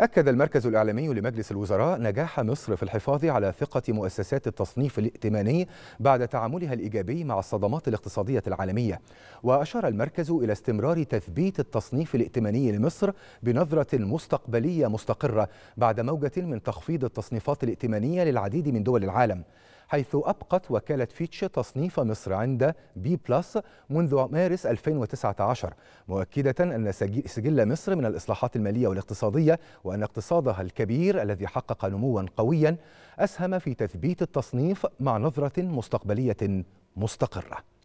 أكد المركز الإعلامي لمجلس الوزراء نجاح مصر في الحفاظ على ثقة مؤسسات التصنيف الائتماني بعد تعاملها الإيجابي مع الصدمات الاقتصادية العالمية وأشار المركز إلى استمرار تثبيت التصنيف الائتماني لمصر بنظرة مستقبلية مستقرة بعد موجة من تخفيض التصنيفات الائتمانية للعديد من دول العالم حيث أبقت وكالة فيتش تصنيف مصر عند بي بلس منذ مارس 2019 مؤكدة أن سجل مصر من الإصلاحات المالية والاقتصادية وأن اقتصادها الكبير الذي حقق نموا قويا أسهم في تثبيت التصنيف مع نظرة مستقبلية مستقرة